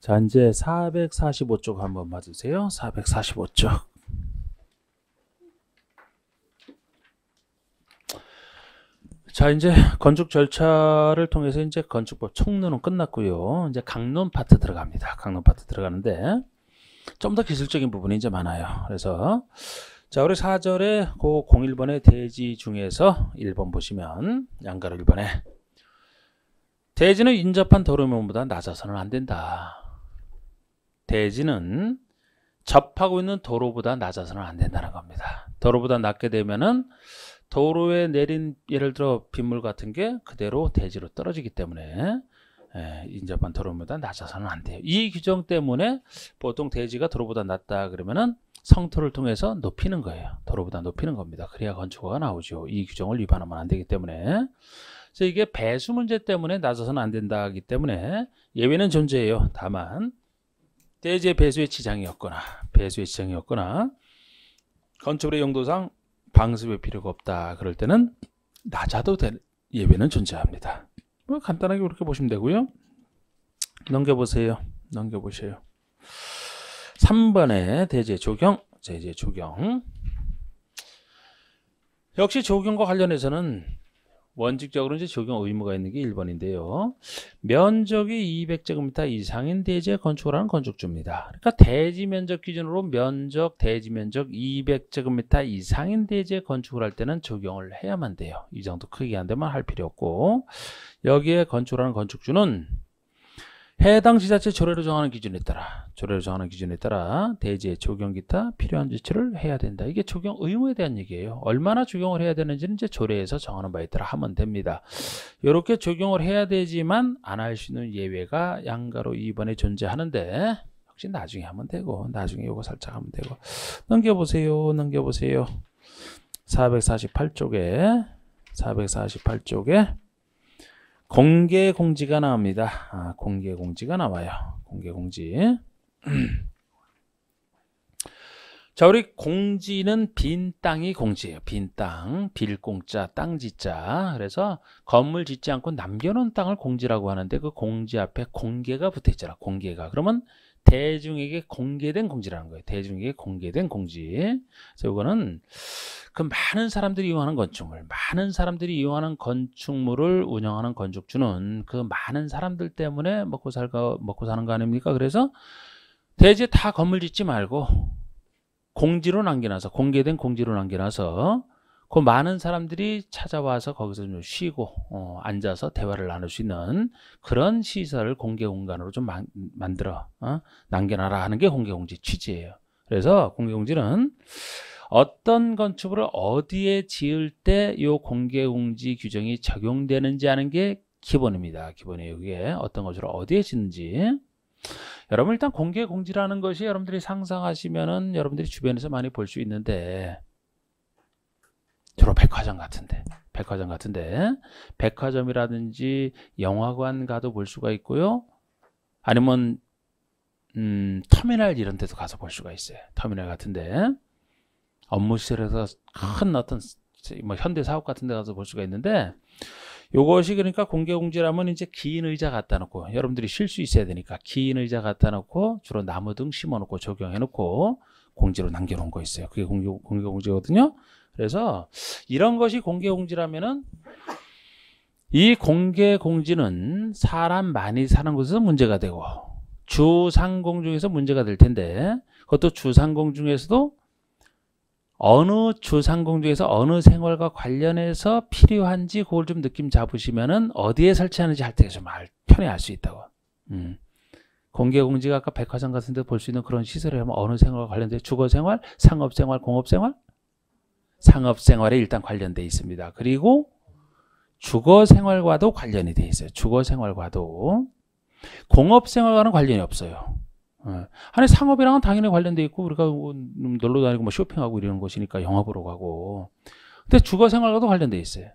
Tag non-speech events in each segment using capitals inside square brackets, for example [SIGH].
자, 이제 445쪽 한번 봐주세요. 445쪽. 자, 이제 건축 절차를 통해서 이제 건축법 총론은 끝났고요. 이제 강론 파트 들어갑니다. 강론 파트 들어가는데 좀 더 기술적인 부분이 이제 많아요. 그래서 자, 우리 4절에 고 01번의 대지 중에서 1번 보시면 양가로 1번에 대지는 인접한 도로면보다 낮아서는 안 된다. 대지는 접하고 있는 도로보다 낮아서는 안 된다는 겁니다. 도로보다 낮게 되면은 도로에 내린 예를 들어 빗물 같은 게 그대로 대지로 떨어지기 때문에 예, 인접한 도로보다 낮아서는 안 돼요. 이 규정 때문에 보통 대지가 도로보다 낮다 그러면은 성토를 통해서 높이는 거예요. 도로보다 높이는 겁니다. 그래야 건축가가 나오죠. 이 규정을 위반하면 안 되기 때문에. 그래서 이게 배수 문제 때문에 낮아서는 안 된다기 때문에 예외는 존재해요. 다만 대지의 배수의 지장이 없거나 배수의 지장이 없거나 건축물의 용도상 방습의 필요가 없다 그럴 때는 낮아도 될 예외는 존재합니다. 뭐 간단하게 그렇게 보시면 되고요. 넘겨보세요. 넘겨보세요. 3번에 대제 조경, 대제 조경. 역시 조경과 관련해서는 원칙적으로 이제 적용 의무가 있는 게 1번인데요. 면적이 200제곱미터 이상인 대지에 건축하는 을 건축주입니다. 그러니까 대지 면적 기준으로 면적, 대지 면적 200제곱미터 이상인 대지에 건축을 할 때는 적용을 해야만 돼요. 이 정도 크기 안 되면 할 필요 없고 여기에 건축하는 을 건축주는 해당 지자체 조례로 정하는 기준에 따라 조례로 정하는 기준에 따라 대지의 적용 기타 필요한 조치를 해야 된다. 이게 적용 의무에 대한 얘기예요. 얼마나 적용을 해야 되는지는 이제 조례에서 정하는 바에 따라 하면 됩니다. 이렇게 적용을 해야 되지만 안 할 수 있는 예외가 양가로 2번에 존재하는데 역시 나중에 하면 되고 나중에 이거 살짝 하면 되고 넘겨보세요. 넘겨보세요. 448쪽에 448쪽에 공개 공지가 나옵니다. 아, 공개 공지가 나와요. 공개 공지. 자, 우리 공지는 빈 땅이 공지예요. 빈 땅, 빌공짜, 땅지자. 그래서 건물 짓지 않고 남겨놓은 땅을 공지라고 하는데 그 공지 앞에 공개가 붙어있잖아. 공개가. 그러면 대중에게 공개된 공지라는 거예요. 대중에게 공개된 공지. 그래서 이거는 그 많은 사람들이 이용하는 건축물, 많은 사람들이 이용하는 건축물을 운영하는 건축주는 그 많은 사람들 때문에 먹고 살까 먹고 사는 거 아닙니까? 그래서 대지에 다 건물 짓지 말고 공지로 남겨놔서 공개된 공지로 남겨놔서 그 많은 사람들이 찾아와서 거기서 좀 쉬고 어, 앉아서 대화를 나눌 수 있는 그런 시설을 공개 공간으로 좀 마, 만들어 어? 남겨놔라 하는 게 공개 공지 취지예요. 그래서 공개 공지는 어떤 건축물을 어디에 지을 때 이 공개 공지 규정이 적용되는지 하는 게 기본입니다. 기본이에요. 이게 어떤 건축로 어디에 짓는지. 여러분 일단 공개 공지라는 것이 여러분들이 상상하시면은 여러분들이 주변에서 많이 볼 수 있는데 주로 백화점 같은데 백화점 같은데 백화점이라든지 영화관 가도 볼 수가 있고요 아니면 음, 터미널 이런 데도 가서 볼 수가 있어요 터미널 같은데 업무실에서 큰 어떤 뭐 현대 사업 같은 데 가서 볼 수가 있는데 요것이 그러니까 공개공지라면 이제 긴 의자 갖다 놓고 여러분들이 쉴 수 있어야 되니까 긴 의자 갖다 놓고 주로 나무 등 심어 놓고 적용해 놓고 공지로 남겨 놓은 거 있어요 그게 공개, 공개공지거든요 그래서 이런 것이 공개 공지라면은 이 공개 공지는 사람 많이 사는 곳에서 문제가 되고 주상공 중에서 문제가 될 텐데 그것도 주상공 중에서도 어느 주상공 중에서 어느 생활과 관련해서 필요한지 그걸 좀 느낌 잡으시면은 어디에 설치하는지 할때좀 편히 알 수 있다고. 음. 공개 공지가 아까 백화점 같은 데 볼 수 있는 그런 시설을 하면 어느 생활과 관련된 주거 생활, 상업 생활, 공업 생활 상업 생활에 일단 관련돼 있습니다. 그리고 주거 생활과도 관련이 돼 있어요. 주거 생활과도 공업 생활과는 관련이 없어요. 예. 아니 상업이랑은 당연히 관련돼 있고 우리가 뭐 놀러 다니고 뭐 쇼핑하고 이러는 곳이니까 영화 보러 가고. 근데 주거 생활과도 관련돼 있어요.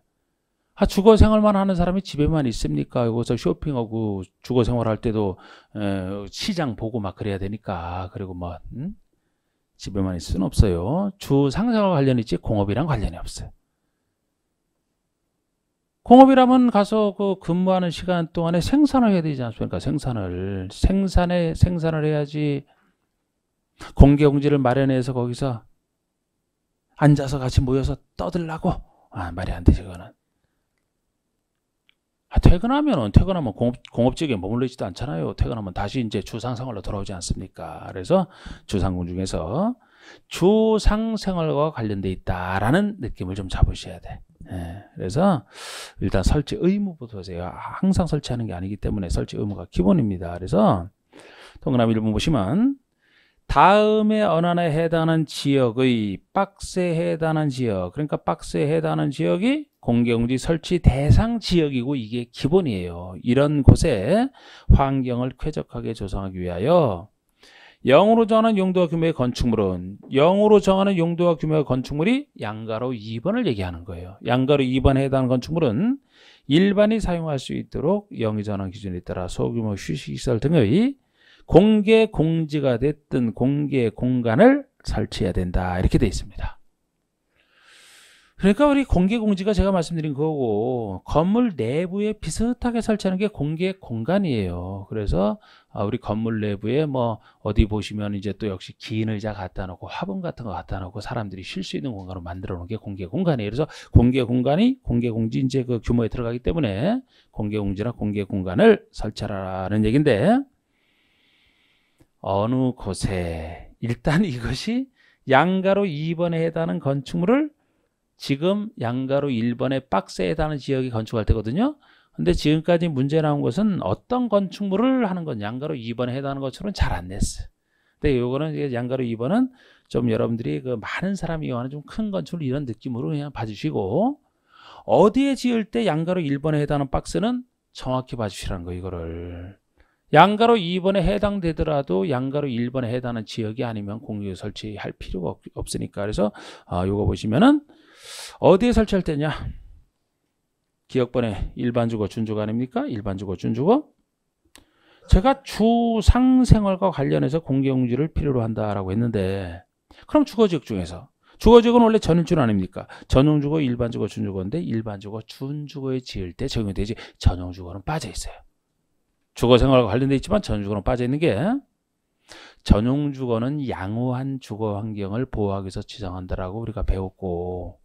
아, 주거 생활만 하는 사람이 집에만 있습니까? 여기서 쇼핑하고 주거 생활할 때도 예, 시장 보고 막 그래야 되니까 그리고 뭐 음? 집에만 있을 수는 없어요. 주 상사와 관련 이 있지 공업이랑 관련이 없어요. 공업이라면 가서 그 근무하는 시간 동안에 생산을 해야 되지 않습니까? 생산을 생산에 생산을 해야지 공개공지를 마련해서 거기서 앉아서 같이 모여서 떠들라고 아 말이 안 되지 그거는 아, 퇴근하면은 퇴근하면 공업, 공업지역에 머물러지도 않잖아요. 퇴근하면 다시 이제 주상생활로 돌아오지 않습니까? 그래서 주상공 중에서 주상생활과 관련돼 있다라는 느낌을 좀 잡으셔야 돼. 예, 그래서 일단 설치 의무부터 하세요. 항상 설치하는 게 아니기 때문에 설치 의무가 기본입니다. 그래서 동그라미 1번 보시면 다음에 언안에 해당하는 지역의 박스에 해당하는 지역 그러니까 박스에 해당하는 지역이 공경지 설치 대상 지역이고 이게 기본이에요. 이런 곳에 환경을 쾌적하게 조성하기 위하여 영으로 정하는 용도와 규모의 건축물은 영으로 정하는 용도와 규모의 건축물이 양가로 2번을 얘기하는 거예요. 양가로 2번에 해당하는 건축물은 일반이 사용할 수 있도록 영위 전환 기준에 따라 소규모 휴식시설 등의 공개 공지가 됐든 공개 공간을 설치해야 된다 이렇게 돼 있습니다. 그러니까 우리 공개 공지가 제가 말씀드린 거고 건물 내부에 비슷하게 설치하는 게 공개 공간이에요. 그래서 아, 우리 건물 내부에 뭐 어디 보시면 이제 또 역시 긴 의자 갖다 놓고 화분 같은 거 갖다 놓고 사람들이 쉴 수 있는 공간으로 만들어 놓은 게 공개 공간이에요. 그래서 공개 공간이 공개 공지 이제 그 규모에 들어가기 때문에 공개 공지나 공개 공간을 설치하라는 얘긴데 어느 곳에 일단 [LAUGHS] 이것이 양가로 2번에 해당하는 건축물을 지금 양가로 1번의 박스에 해당하는 지역이 건축할 때거든요. 근데 지금까지 문제 나온 것은 어떤 건축물을 하는 건 양가로 2번에 해당하는 것처럼 잘 안 냈어요. 근데 요거는 양가로 2번은 좀 여러분들이 그 많은 사람이 이용하는 좀 큰 건축물 이런 느낌으로 그냥 봐주시고 어디에 지을 때 양가로 1번에 해당하는 박스는 정확히 봐주시라는 거 이거를 양가로 2번에 해당되더라도 양가로 1번에 해당하는 지역이 아니면 공유 설치할 필요가 없, 으니까 그래서 아, 요거 보시면은 어디에 설치할 때냐? 기억번에 일반주거, 준주거 아닙니까? 일반주거, 준주거. 제가 주상생활과 관련해서 공개용지를 필요로 한다라고 했는데 그럼 주거지역 중에서 주거지역은 원래 전용주 아닙니까? 전용주거, 일반주거, 준주거인데 일반주거, 준주거에 지을 때 적용되지 전용주거는 빠져 있어요. 주거생활과 관련돼 있지만 전용주거는 빠져 있는 게 전용주거는 양호한 주거환경을 보호하기 위해서 지정한다라고 우리가 배웠고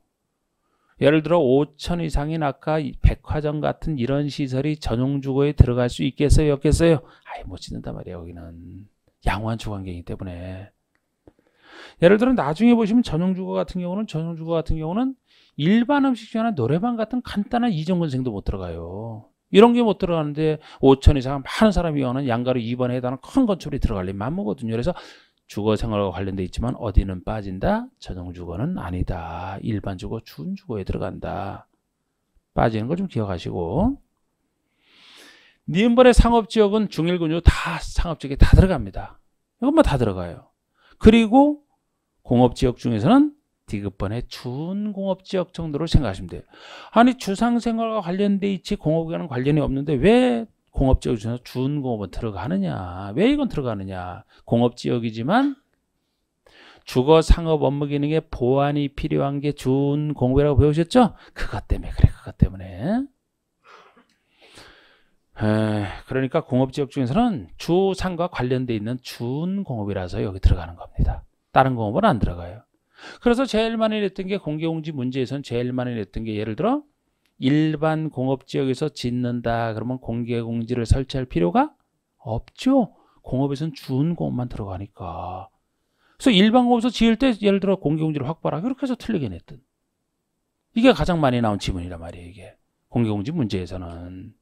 예를 들어 5천 이상인 아까 백화점 같은 이런 시설이 전용주거에 들어갈 수 있겠어요? 없겠어요? 아예 못 짓는단 말이에요. 여기는 양호한 주관경이기 때문에. 예를 들어 나중에 보시면 전용주거 같은 경우는 전용주거 같은 경우는 일반 음식점이나 노래방 같은 간단한 이정건생도못 들어가요. 이런 게 못 들어가는데 5천 이상 많은 사람이 오는 양가로 2번에 해당하는 큰 건축물이 들어갈 일만 먹거든요. 그래서 주거 생활과 관련돼 있지만 어디는 빠진다? 전용 주거는 아니다. 일반 주거, 준 주거에 들어간다. 빠지는 걸 좀 기억하시고 니은번의 상업지역은 중일군요 다 상업지역에 다 들어갑니다. 이것만 다 들어가요. 그리고 공업지역 중에서는 디귿번의 준공업지역 정도로 생각하시면 돼요. 아니 주상생활과 관련돼 있지 공업과는 관련이 없는데 왜 공업지역 에서 준공업은 들어가느냐? 왜 이건 들어가느냐? 공업지역이지만 주거 상업 업무 기능의 보완이 필요한 게 준공업이라고 배우셨죠? 그것 때문에 그래 그것 때문에 에, 그러니까 공업지역 중에서는 주상과 관련돼 있는 준공업이라서 여기 들어가는 겁니다. 다른 공업은 안 들어가요. 그래서 제일 많이 냈던 게 공개공지 문제에선 제일 많이 냈던 게 예를 들어 일반 공업지역에서 짓는다 그러면 공개공지를 설치할 필요가 없죠. 공업에서는 준공업만 들어가니까. 그래서 일반 공업에서 지을 때 예를 들어 공개공지를 확보하라 이렇게 해서 틀리게 냈든. 이게 가장 많이 나온 지문이란 말이에요. 이게 공개공지 문제에서는.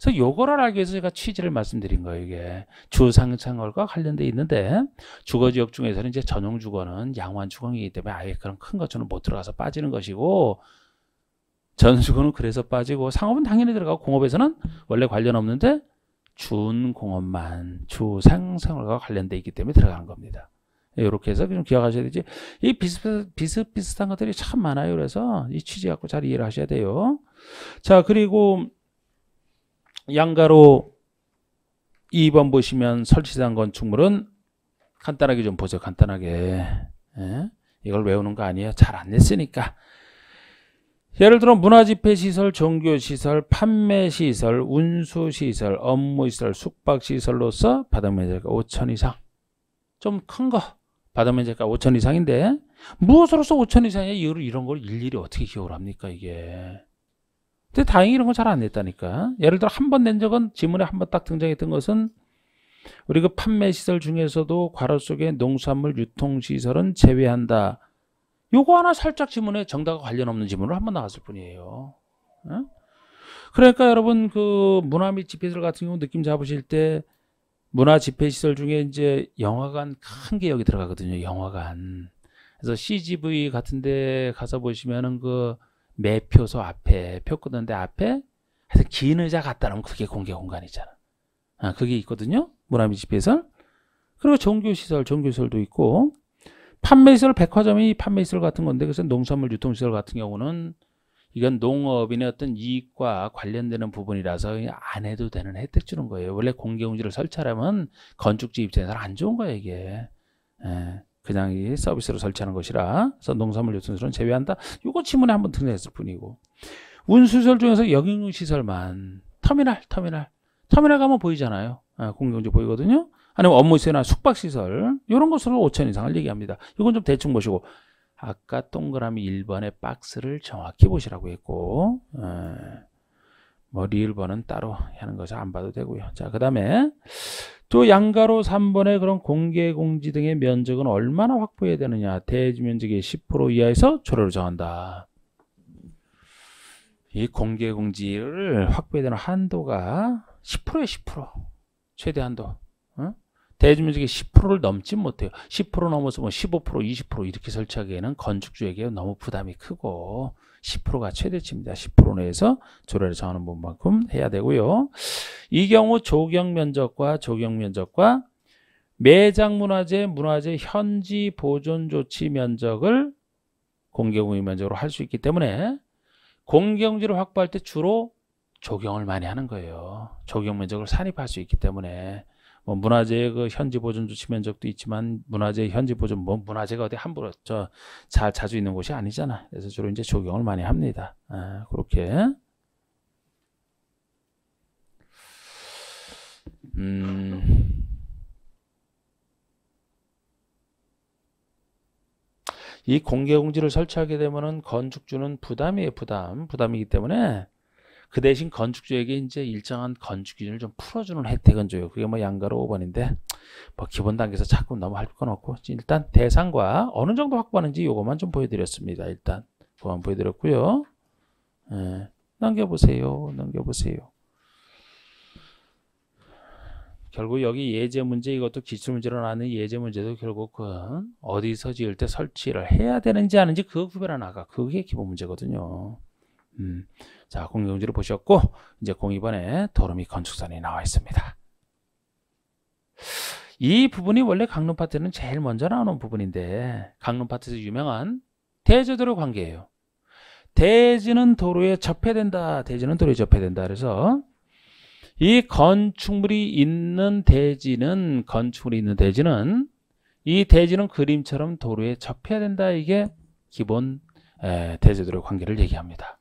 그래서 요거를 알기 위해서 제가 취지를 말씀드린 거예요. 이게 주상생활과 관련돼 있는데 주거 지역 중에서는 이제 전용 주거는 양호한 주거이기 때문에 아예 그런 큰 것처럼 못 들어가서 빠지는 것이고 전수구는 그래서 빠지고 상업은 당연히 들어가고 공업에서는 원래 관련 없는데 준공업만 주상생활과 관련돼 있기 때문에 들어간 겁니다. 이렇게 예, 해서 좀 기억하셔야 되지. 이 비슷, 비슷비슷한 것들이 참 많아요. 그래서 이 취지 갖고 잘 이해를 하셔야 돼요. 자, 그리고 양가로 2번 보시면 설치상 건축물은 간단하게 좀 보세요. 간단하게. 예? 이걸 외우는 거 아니에요. 잘안 냈으니까. 예를 들어 문화집회시설, 종교시설, 판매시설, 운수시설, 업무시설, 숙박시설로서 받닥면적가 5천 이상 좀 큰 거받닥면적가 5천 이상인데 무엇으로서 5천 이상이야 이런 걸 일일이 어떻게 기억을 합니까 이게 근데 다행히 이런 건 잘안 냈다니까 예를 들어 한 번 낸 적은 지문에 한 번 딱 등장했던 것은 우리 그 판매시설 중에서도 괄호 속에 농산물 유통시설은 제외한다 요거 하나 살짝 지문에 정답과 관련 없는 지문으로 한번 나왔을 뿐이에요. 응? 예? 그러니까 여러분 그 문화 및 집회시설 같은 경우 느낌 잡으실 때 문화 집회시설 중에 이제 영화관 큰 게 여기 들어가거든요. 영화관. 그래서 CGV 같은데 가서 보시면은 그 매표소 앞에 표 끄는데 앞에 하여튼 긴 의자 갖다 놓으면 그게 공개 공간이잖아. 아, 그게 있거든요. 문화 및 집회시설. 그리고 종교시설, 종교시설도 있고 판매시설 백화점이 판매시설 같은 건데 그래서 농산물 유통시설 같은 경우는 이건 농업인의 어떤 이익과 관련되는 부분이라서 안 해도 되는 혜택 주는 거예요. 원래 공개공지를 설치하려면 건축지 입장에서는 안 좋은 거예요, 이게. 예, 그냥 이 서비스로 설치하는 것이라 그래서 농산물 유통시설은 제외한다. 이거 지문에 한번 등장했을 뿐이고 운수시설 중에서 여객용시설만 터미널, 터미널. 터미널 가면 보이잖아요. 아, 공개용지 보이거든요. 아니면 업무시설이나 숙박시설 이런 것으로 5천 이상을 얘기합니다. 이건 좀 대충 보시고 아까 동그라미 1번의 박스를 정확히 보시라고 했고 에. 예. 뭐리번은 따로 하는 것을 안 봐도 되고요. 자, 그 다음에 또 양가로 3번의 그런 공개 공지 등의 면적은 얼마나 확보해야 되느냐. 대지 면적의 10% 이하에서 조례를 정한다. 이 공개 공지를 확보해야 되는 한도가 10%에 10%. 최대 한도. 대주민주택이 10%를 넘지 못해요. 10% 넘어서 뭐 15%, 20% 이렇게 설치하기에는 건축주에게 너무 부담이 크고 10%가 최대치입니다. 10% 내에서 조례를 정하는 분만큼 해야 되고요. 이 경우 조경 면적과 조경 면적과 매장 문화재, 문화재 현지 보존 조치 면적을 공개공유 면적으로 할 수 있기 때문에 공경지를 확보할 때 주로 조경을 많이 하는 거예요. 조경 면적을 산입할 수 있기 때문에 뭐 문화재의 그 현지 보존 조치 면적도 있지만 문화재 현지 보존 뭐 문화재가 어디 함부로 저 자, 자주 있는 곳이 아니잖아. 그래서 주로 이제 적용을 많이 합니다. 아, 그렇게. 음. 이 공개공지를 설치하게 되면은 건축주는 부담이에요, 부담. 부담이기 때문에 그 대신 건축주에게 이제 일정한 건축 기준을 좀 풀어주는 혜택은 줘요. 그게 뭐 양가로 5번인데 뭐 기본 단계에서 자꾸 너무 할 건 없고 일단 대상과 어느 정도 확보하는지 요것만 좀 보여드렸습니다. 일단 그만 보여드렸고요. 예, 넘겨보세요. 넘겨보세요. 결국 여기 예제 문제 이것도 기출 문제로 나는 예제 문제도 결국은 그 어디서 지을 때 설치를 해야 되는지 아닌지 그 구별하나가 그게 기본 문제거든요. 음, 자, 공유동지를 보셨고 이제 02번에 도로미 건축선이 나와 있습니다. 이 부분이 원래 강릉 파트는 제일 먼저 나오는 부분인데 강릉 파트에서 유명한 대제도로 관계예요. 대지는 도로에 접해된다. 대지는 도로에 접해된다. 그래서 이 건축물이 있는 대지는 건축물이 있는 대지는 이 대지는 그림처럼 도로에 접해야 된다. 이게 기본 대제도로 관계를 얘기합니다.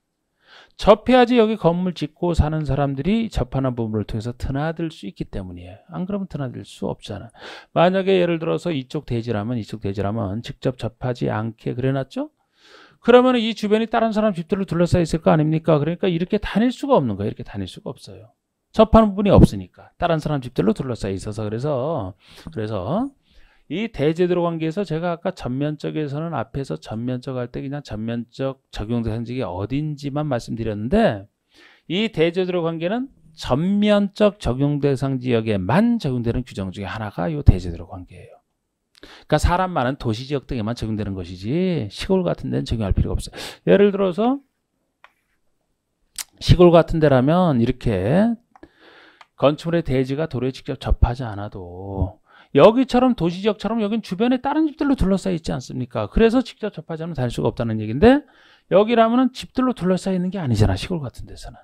접해야지 여기 건물 짓고 사는 사람들이 접하는 부분을 통해서 드나들 수 있기 때문이에요. 안 그러면 드나들 수 없잖아. 만약에 예를 들어서 이쪽 대지라면 이쪽 대지라면 직접 접하지 않게 그려놨죠? 그러면 이 주변이 다른 사람 집들을 둘러싸여 있을 거 아닙니까? 그러니까 이렇게 다닐 수가 없는 거예요. 이렇게 다닐 수가 없어요. 접하는 부분이 없으니까. 다른 사람 집들로 둘러싸여 있어서 그래서 그래서 이 대제도로 관계에서 제가 아까 전면적에서는 앞에서 전면적 할 때 그냥 전면적 적용대상지역이 어딘지만 말씀드렸는데 이 대제도로 관계는 전면적 적용대상 지역에만 적용되는 규정 중에 하나가 이 대제도로 관계예요. 그러니까 사람 많은 도시 지역 등에만 적용되는 것이지 시골 같은 데는 적용할 필요가 없어요. 예를 들어서 시골 같은 데라면 이렇게 건축물의 대지가 도로에 직접 접하지 않아도 여기처럼 도시 지역처럼 여긴 주변에 다른 집들로 둘러싸여 있지 않습니까? 그래서 직접 접하지 않으면 다닐 수가 없다는 얘기인데 여기라면은 집들로 둘러싸여 있는 게 아니잖아 시골 같은 데서는.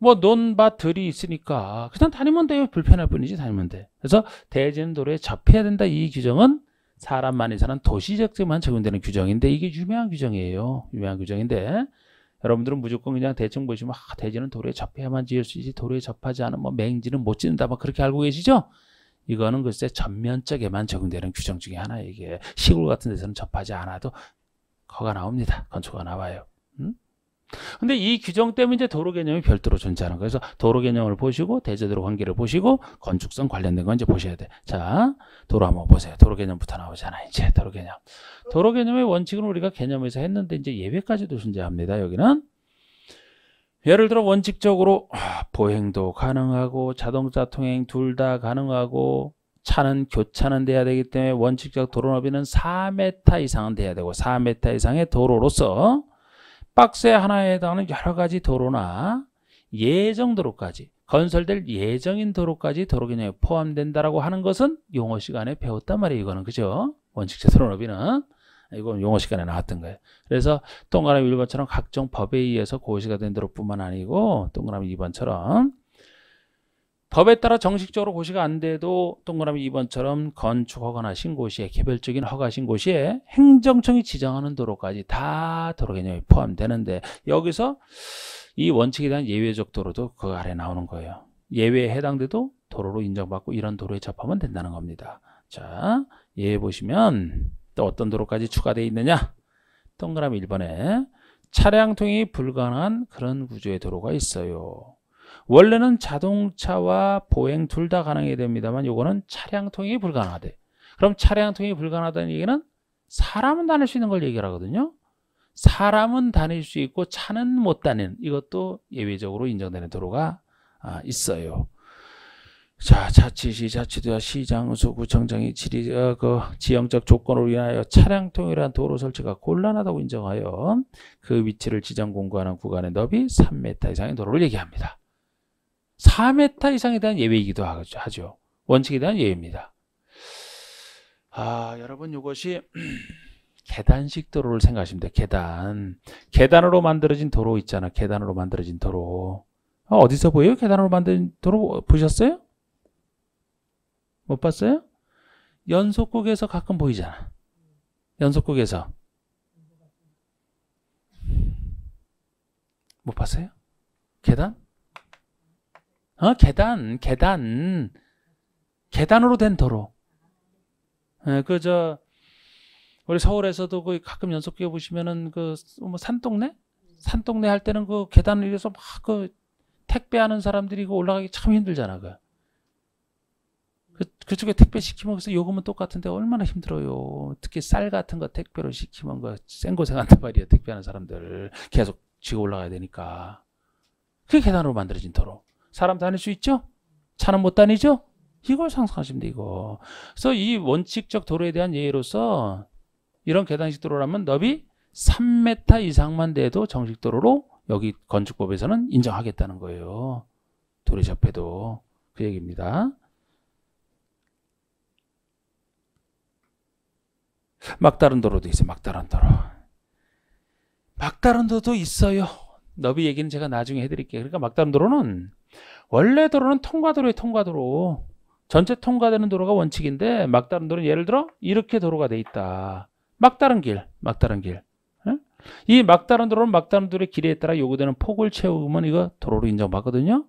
뭐 논밭들이 있으니까 그냥 다니면 돼요 불편할 뿐이지 다니면 돼 그래서 대지는도로에 접해야 된다 이 규정은 사람만이 사는 도시지역지만 적용되는 규정인데 이게 유명한 규정이에요 유명한 규정인데 여러분들은 무조건 그냥 대충 보시면 아, 대지는 도로에 접해야만 지을 수 있지 도로에 접하지 않으면 뭐 맹지는 못 짓는다 막 그렇게 알고 계시죠 이거는 글쎄 전면적에만 적용되는 규정 중에 하나 이게 시골 같은 데서는 접하지 않아도 거가 나옵니다. 건축가 나와요. 음? 근데 이 규정 때문에 이제 도로 개념이 별도로 존재하는 거예요. 그래서 도로 개념을 보시고 대제도로 관계를 보시고 건축성 관련된 건 이제 보셔야 돼. 자, 도로 한번 보세요. 도로 개념부터 나오잖아. 요 이제 도로 개념. 도로 개념의 원칙은 우리가 개념에서 했는데 이제 예외까지도 존재합니다. 여기는 예를 들어 원칙적으로 아, 보행도 가능하고 자동차 통행 둘 다 가능하고 차는 교차는 돼야 되기 때문에 원칙적 도로 너비는 4m 이상은 돼야 되고 4m 이상의 도로로서 박스에 하나에 해당하는 여러 가지 도로나 예정 도로까지 건설될 예정인 도로까지 도로 개념에 포함된다라고 하는 것은 용어 시간에 배웠단 말이에요. 이거는 그죠? 원칙적 도로 너비는 이건 용어 시간에 나왔던 거예요. 그래서 동그라미 1번처럼 각종 법에 의해서 고시가 된 대로뿐만 아니고 동그라미 2번처럼 법에 따라 정식적으로 고시가 안 돼도 동그라미 2번처럼 건축 허가나 신고시에 개별적인 허가 신고시에 행정청이 지정하는 도로까지 다 도로 개념이 포함되는데 여기서 이 원칙에 대한 예외적 도로도 그 아래 나오는 거예요. 예외에 해당돼도 도로로 인정받고 이런 도로에 접하면 된다는 겁니다. 자, 예외 보시면 또 어떤 도로까지 추가되어 있느냐? 동그라미 1번에 차량 통행이 불가능한 그런 구조의 도로가 있어요. 원래는 자동차와 보행 둘 다 가능해야 됩니다만 요거는 차량 통행이 불가능하대. 그럼 차량 통행이 불가능하다는 얘기는 사람은 다닐 수 있는 걸 얘기하거든요. 사람은 다닐 수 있고 차는 못 다니는 이것도 예외적으로 인정되는 도로가 아, 있어요. 자, 자치시, 자치도와 시장, 소구청장이 지리, 어, 그 지형적 조건을위하여 차량 통일한 도로 설치가 곤란하다고 인정하여 그 위치를 지정 공고하는 구간의 너비 3m 이상의 도로를 얘기합니다. 4m 이상에 대한 예외이기도 하죠. 원칙에 대한 예외입니다. 아, 여러분 이것이 [CLEARS THROAT] 계단식 도로를 생각하시면 돼요. 계단. 계단으로 만들어진 도로 있잖아. 계단으로 만들어진 도로. 아, 어디서 보여요? 계단으로 만든 도로 보셨어요? 못 봤어요? 연속극에서 가끔 보이잖아. 연속극에서. 못 봤어요? 계단? 어, 계단, 계단. 계단으로 된 도로. 예, 그, 저, 우리 서울에서도 그 가끔 연속기에 보시면은 그, 뭐, 산동네? 산동네 할 때는 그 계단을 이어서 막 그 택배하는 사람들이 그 올라가기 참 힘들잖아, 그. 그, 그쪽에 택배 시키면서 요금은 똑같은데 얼마나 힘들어요. 특히 쌀 같은 거 택배로 시키면 거센 그 고생한단 말이에요. 택배하는 사람들 계속 지고 올라가야 되니까. 그게 계단으로 만들어진 도로. 사람 다닐 수 있죠? 차는 못 다니죠? 이걸 상상하시면 돼 이거. 그래서 이 원칙적 도로에 대한 예로서 의 이런 계단식 도로라면 너비 3m 이상만 돼도 정식 도로로 여기 건축법에서는 인정하겠다는 거예요. 도로 접해도 그 얘기입니다. 막다른 도로도 있어요. 막다른 도로. 막다른 도도 있어요. 너비 얘기는 제가 나중에 해드릴게요. 그러니까 막다른 도로는 원래 도로는 통과도로의 통과도로 전체 통과되는 도로가 원칙인데 막다른 도로는 예를 들어 이렇게 도로가 돼 있다. 막다른 길, 막다른 길. 이 막다른 도로는 막다른 도로의 길에 따라 요구되는 폭을 채우면 이거 도로로 인정받거든요.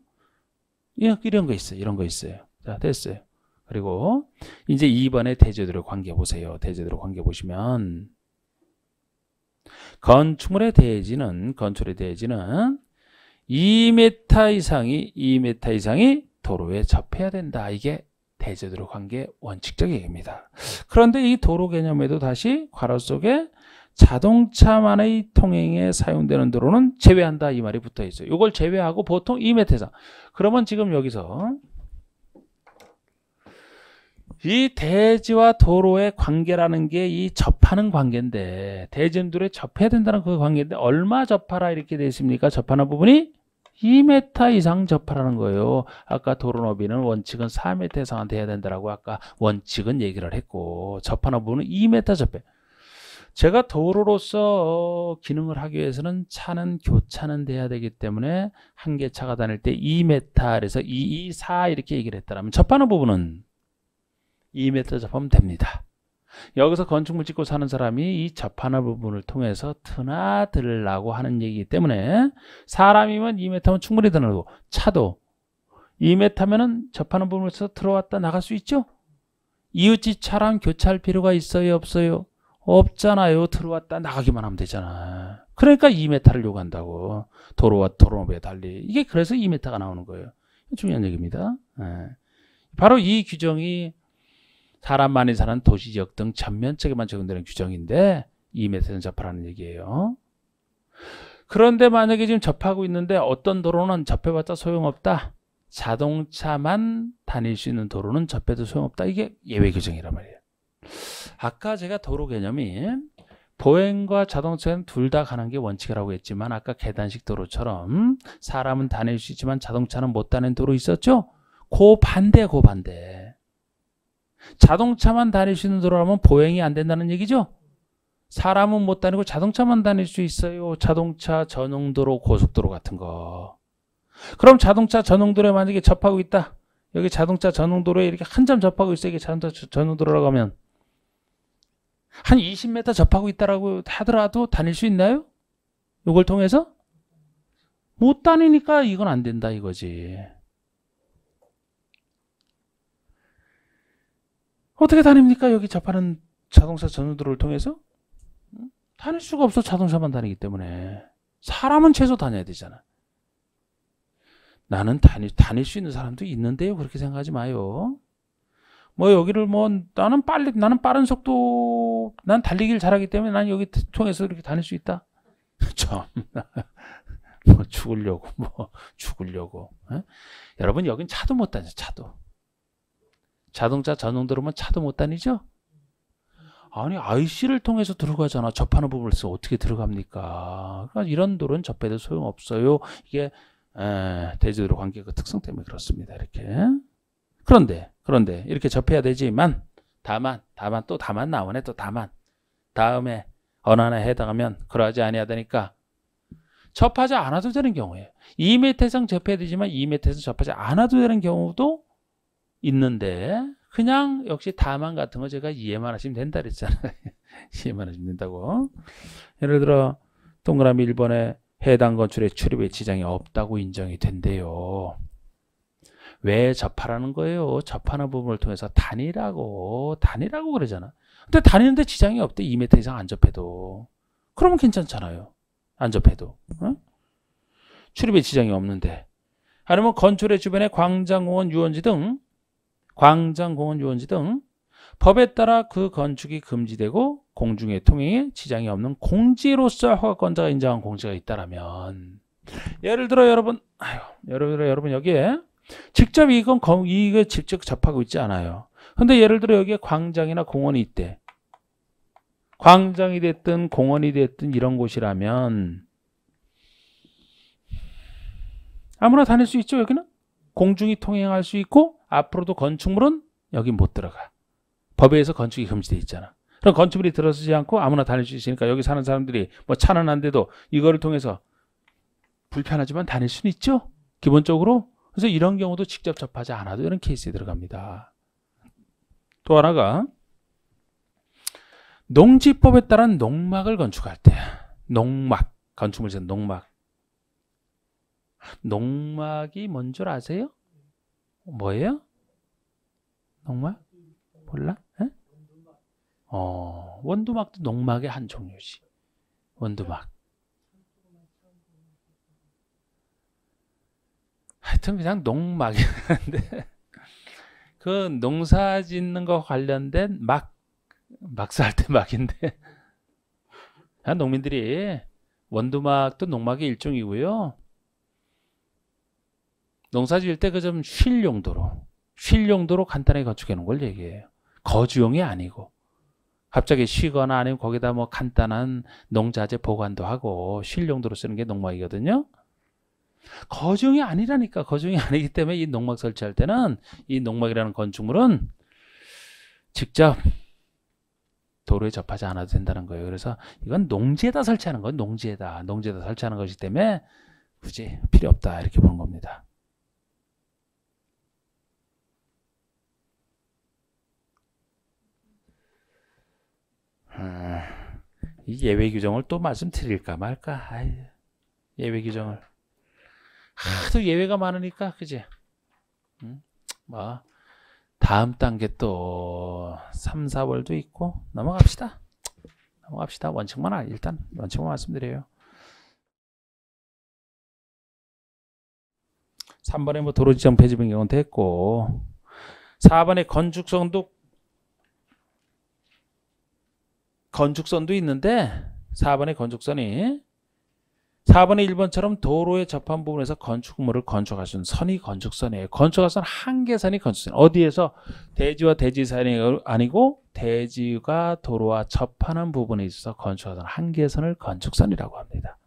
이런 거 있어요. 이런 거 있어요. 자, 됐어요. 그리고 이제 2번의 대제들의 관계 보세요. 대제들의 관계 보시면 건축물의 대지는 건축의 대지는 2m 이상이 2m 이상이 도로에 접해야 된다. 이게 대제도로 관계 원칙적 얘기입니다. 그런데 이 도로 개념에도 다시 괄호 속에 자동차만의 통행에 사용되는 도로는 제외한다 이 말이 붙어 있어요. 이걸 제외하고 보통 2m 이상. 그러면 지금 여기서 이 대지와 도로의 관계라는 게 이 접하는 관계인데 대진들에 지 접해야 된다는 그 관계인데 얼마 접하라 이렇게 되어 있습니까? 접하는 부분이 2m 이상 접하라는 거예요. 아까 도로 너비는 원칙은 4m 이상 돼야 된다라고 아까 원칙은 얘기를 했고 접하는 부분은 2m 접해. 제가 도로로서 기능을 하기 위해서는 차는 교차는 돼야 되기 때문에 한 개 차가 다닐 때 2m 그래서 224 이렇게 얘기를 했다면 접하는 부분은 2m 접하면 됩니다. 여기서 건축물 짓고 사는 사람이 이 접하는 부분을 통해서 드나들라고 하는 얘기이기 때문에 사람이면 2m면 충분히 드나들고 차도 2m면은 접하는 부분을 서 들어왔다 나갈 수 있죠? 이웃집 차랑 교차할 필요가 있어요 없어요? 없잖아요. 들어왔다 나가기만 하면 되잖아. 그러니까 2m를 요구한다고. 도로와 도로노에 달리. 이게 그래서 2m가 나오는 거예요. 중요한 얘기입니다. 예. 바로 이 규정이 사람 많이 사는 도시 지역 등 전면적에만 적용되는 규정인데 이메매지는 접하라는 얘기예요. 그런데 만약에 지금 접하고 있는데 어떤 도로는 접해봤자 소용없다. 자동차만 다닐 수 있는 도로는 접해도 소용없다. 이게 예외 규정이란 말이에요. 아까 제가 도로 개념이 보행과 자동차는 둘 다 가는 게 원칙이라고 했지만 아까 계단식 도로처럼 사람은 다닐 수 있지만 자동차는 못 다니는 도로 있었죠? 고 반대, 고 반대. 자동차만 다닐 수 있는 도로라면 보행이 안 된다는 얘기죠. 사람은 못 다니고 자동차만 다닐 수 있어요. 자동차 전용도로, 고속도로 같은 거. 그럼 자동차 전용도로에 만약에 접하고 있다. 여기 자동차 전용도로에 이렇게 한 점 접하고 있어. 이게 자동차 전용도로라고 하면. 한 20m 접하고 있다라고 하더라도 다닐 수 있나요? 이걸 통해서? 못 다니니까 이건 안 된다 이거지. 어떻게 다닙니까? 여기 접하는 자동차 전후도를 통해서? 다닐 수가 없어. 자동차만 다니기 때문에. 사람은 최소 다녀야 되잖아. 나는 다닐, 다닐 수 있는 사람도 있는데요. 그렇게 생각하지 마요. 뭐 여기를 뭐 나는 빨리 나는 빠른 속도 난 달리기를 잘하기 때문에 난 여기 통해서 이렇게 다닐 수 있다. [LAUGHS] 참. [LAUGHS] 뭐 죽으려고 뭐 죽으려고. 에? 여러분 여긴 차도 못 다녀 차도. 자동차 전용도로면 차도 못 다니죠? 아니 IC를 통해서 들어가잖아 접하는 부분을 쓰 어떻게 들어갑니까 그러니까 이런 도로는 접해도 소용없어요 이게 대지도로 관계가 그 특성 때문에 그렇습니다 이렇게 그런데 그런데 이렇게 접해야 되지만 다만 다만 또 다만 나오네 또 다만 다음에 어느 하나에 해당하면 그러하지 아니하다니까 접하지 않아도 되는 경우에요 2m 이상 접해야 되지만 2m 이상 접하지 않아도 되는 경우도 있는데 그냥 역시 다만 같은 거 제가 이해만 하시면 된다 그랬잖아요. [LAUGHS] 이해만 하시면 된다고. 예를 들어 동그라미 1번에 해당 건축의 출입에 지장이 없다고 인정이 된대요. 왜 접하라는 거예요? 접하는 부분을 통해서 단위라고 단위라고 그러잖아. 근데 단위는데 지장이 없대. 2m 이상 안 접해도. 그러면 괜찮잖아요. 안 접해도. 어? 출입에 지장이 없는데. 아니면 건축의 주변에 광장, 공원, 유원지 등 광장, 공원, 유원지 등 법에 따라 그 건축이 금지되고 공중의 통행에 지장이 없는 공지로서 허가권자가 인정한 공지가 있다라면 예를 들어 여러분 아유, 예를 들어 여러분 여기에 직접 이건 이거 직접 접하고 있지 않아요. 근데 예를 들어 여기에 광장이나 공원이 있대. 광장이 됐든 공원이 됐든 이런 곳이라면 아무나 다닐 수 있죠 여기는 공중이 통행할 수 있고 앞으로도 건축물은 여기 못 들어가. 법에 의해서 건축이 금지되어 있잖아. 그럼 건축물이 들어서지 않고 아무나 다닐 수 있으니까 여기 사는 사람들이 뭐 차는 안 돼도 이거를 통해서 불편하지만 다닐 수는 있죠. 기본적으로. 그래서 이런 경우도 직접 접하지 않아도 이런 케이스에 들어갑니다. 또 하나가 농지법에 따른 농막을 건축할 때 농막 건축물에서 농막 농막이 뭔 줄 아세요? 뭐예요? 녹막? 몰라? 응? 예? 어, 원두막도 농막의 한 종류지. 원두막. 하여튼 그냥 농막이었는데 [LAUGHS] 그 농사 짓는 거 관련된 막 막사할 때 막인데 [LAUGHS] 아, 농민들이 원두막도 농막의 일종이고요. 농사 지을 때 그 좀 쉴 용도로 쉴 용도로 간단하게 건축해 놓은 걸 얘기해요. 거주용이 아니고 갑자기 쉬거나 아니면 거기다 뭐 간단한 농자재 보관도 하고 쉴 용도로 쓰는 게 농막이거든요. 거중이 아니라니까 거중이 [LAUGHS] 아니기 때문에 이 농막 설치할 때는 이 농막이라는 건축물은 직접 도로에 접하지 않아도 된다는 거예요. 그래서 이건 농지에다 설치하는 건 농지에다 농지에다 설치하는 것이기 때문에 굳이 필요 없다 이렇게 보는 겁니다. 아, 이 예외 규정을 또 말씀드릴까 말까 아이, 예외 규정을 하도 예외가 많으니까 그지 응? 뭐 다음 단계 또 3, 4월도 있고 넘어갑시다 넘어갑시다 원칙만 아, 일단 원칙만 말씀드려요 3번에 뭐 도로지정 폐지 변경은 됐고 4번에 건축성도 건축선도 있는데 4번의 건축선이 4번의 1번처럼 도로에 접한 부분에서 건축물을 건축하신 선이 건축선이에요. 건축한 선한 개선이 건축선. 어디에서 대지와 대지 사이 아니고 대지가 도로와 접하는 부분에 있어서 건축한 선한 개선을 건축선이라고 합니다.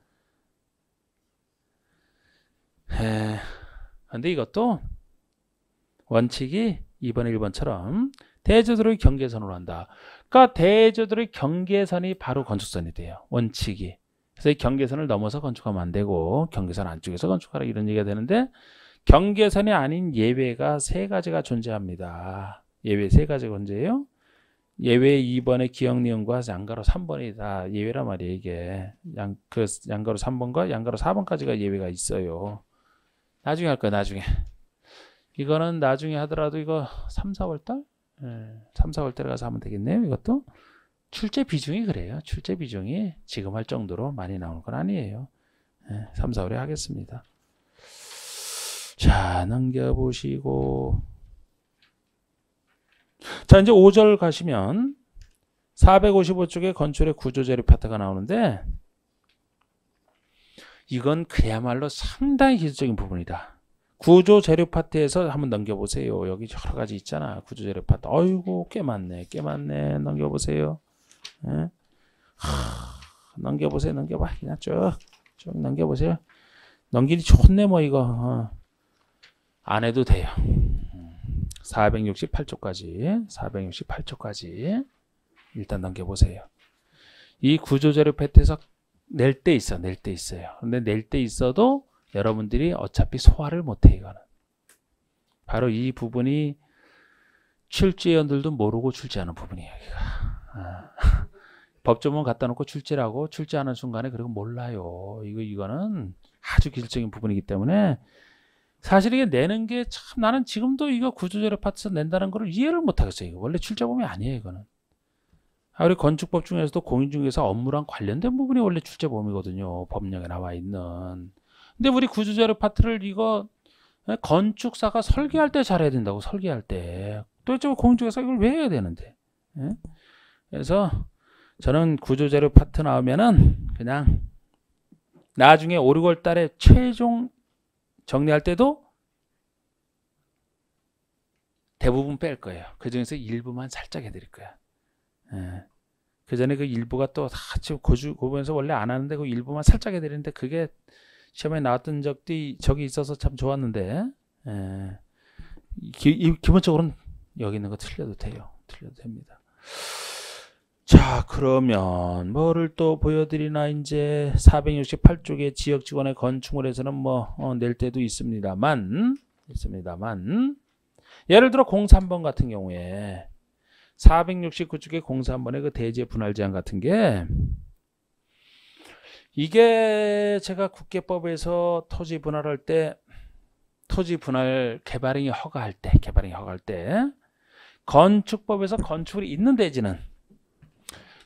에, 근데 이것도 원칙이 2번 1번처럼 대지도로의 경계선으로 한다. 그러니까 대저들의 경계선이 바로 건축선이 돼요. 원칙이. 그래서 이 경계선을 넘어서 건축하면 안 되고 경계선 안쪽에서 건축하라 이런 얘기가 되는데 경계선이 아닌 예외가 세 가지가 존재합니다. 예외 세 가지가 언제예요 예외 2번의 기억니은과 양가로 3번이 다 예외란 말이에요. 이게 양, 그 양가로 3번과 양가로 4번까지가 예외가 있어요. 나중에 할거요 나중에. 이거는 나중에 하더라도 이거 3, 4월 달? 3, 4월 들어 가서 하면 되겠네요. 이것도 출제 비중이 그래요. 출제 비중이 지금 할 정도로 많이 나오는 건 아니에요. 3, 예, 4월에 하겠습니다. 자, 넘겨보시고 자, 이제 5절 가시면 455쪽에 건축의 구조재료 파트가 나오는데 이건 그야말로 상당히 기술적인 부분이다. 구조 재료 파트에서 한번 넘겨보세요. 여기 여러 가지 있잖아. 구조 재료 파트. 어이구, 꽤 많네. 꽤 많네. 넘겨보세요. 예? 하, 넘겨보세요. 넘겨봐. 그냥 쭉, 쭉 넘겨보세요. 넘기기 좋네, 뭐, 이거. 어. 안 해도 돼요. 468쪽까지. 468쪽까지. 일단 넘겨보세요. 이 구조 재료 패트에서낼 때 있어. 낼 때 있어요. 근데 낼 때 있어도 여러분들이 어차피 소화를 못해 이거는. 바로 이 부분이 출제위원들도 모르고 출제하는 부분이에요. 아. [LAUGHS] 법조문 갖다 놓고 출제라고 출제하는 순간에 그리고 몰라요. 이거 이거는 아주 기술적인 부분이기 때문에 사실 이게 내는 게 참 나는 지금도 이거 구조조례 파트에서 낸다는 걸 이해를 못 하겠어요. 이거 원래 출제범위 아니에요, 이거는. 아, 우리 건축법 중에서도 공인중개사 업무랑 관련된 부분이 원래 출제범위거든요. 법령에 나와 있는. 근데 우리 구조재료 파트를 이거 예, 건축사가 설계할 때 잘해야 된다고 설계할 때 도대체 뭐 공중에서 이걸 왜 해야 되는데 예? 그래서 저는 구조재료 파트 나오면은 그냥 나중에 5, 6월 달에 최종 정리할 때도 대부분 뺄 거예요. 그 중에서 일부만 살짝 해드릴 거야. 예. 그 전에 그 일부가 또다 지금 고주, 고분에서 원래 안 하는데 그 일부만 살짝 해드리는데 그게 시험에 나왔던 적이 적이 있어서 참 좋았는데 예. 기, 본적으로는 여기 있는 거 틀려도 돼요. 틀려도 됩니다. 자 그러면 뭐를 또 보여드리나 이제 468쪽의 지역 지원의 건축물에서는 뭐낼 어, 때도 있습니다만 있습니다만 예를 들어 03번 같은 경우에 469쪽의 03번의 그 대제 분할 제한 같은 게 이게 제가 국계법에서 토지 분할할 때 토지 분할 개발행위 허가할 때 개발행위 허가할 때 건축법에서 건축이 있는 대지는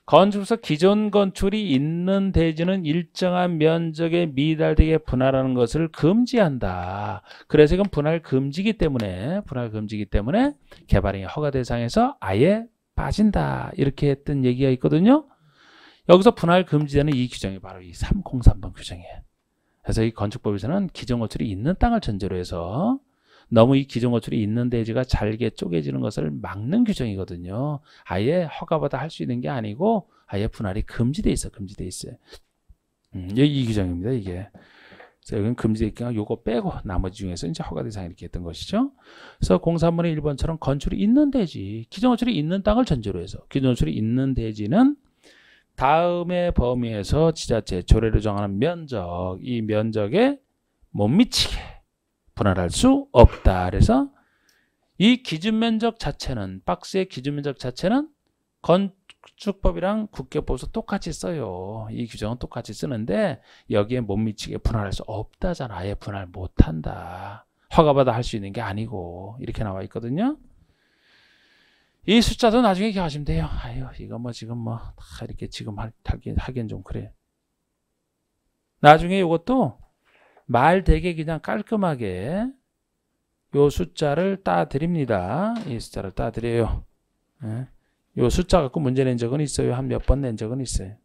건축에서 기존 건축이 있는 대지는 일정한 면적에 미달되게 분할하는 것을 금지한다. 그래서 이건 분할 금지기 때문에 분할 금지기 때문에 개발행위 허가 대상에서 아예 빠진다. 이렇게 했던 얘기가 있거든요. 여기서 분할 금지되는 이 규정이 바로 이 303번 규정이에요. 그래서 이 건축법에서는 기존건축이 있는 땅을 전제로 해서 너무 이 기존건축이 있는 대지가 잘게 쪼개지는 것을 막는 규정이거든요. 아예 허가받아 할 수 있는 게 아니고 아예 분할이 금지돼 있어, 금지돼 있어요. 음, 이 규정입니다, 이게. 그래서 여기는 금지되니까 요거 빼고 나머지 중에서 이제 허가 대상 이렇게 했던 것이죠. 그래서 03번의 1번처럼 건축이 있는 대지, 기존건축이 있는 땅을 전제로 해서 기존건축이 있는 대지는 다음의 범위에서 지자체 조례를 정하는 면적 이 면적에 못 미치게 분할할 수 없다. 그래서 이 기준 면적 자체는 박스의 기준 면적 자체는 건축법이랑 국계법에서 똑같이 써요. 이 규정은 똑같이 쓰는데 여기에 못 미치게 분할할 수 없다잖아. 아예 분할 못한다. 허가받아 할 수 있는 게 아니고 이렇게 나와 있거든요. 이 숫자도 나중에 기억하시면 돼요. 아유, 이거 뭐 지금 뭐 다 이렇게 지금 하, 긴 하긴 좀 그래. 나중에 이것도 말 되게 그냥 깔끔하게 요 숫자를 따드립니다. 이 숫자를 따드려요. 예. 요 숫자 갖고 문제 낸 적은 있어요. 한 몇 번 낸 적은 있어요.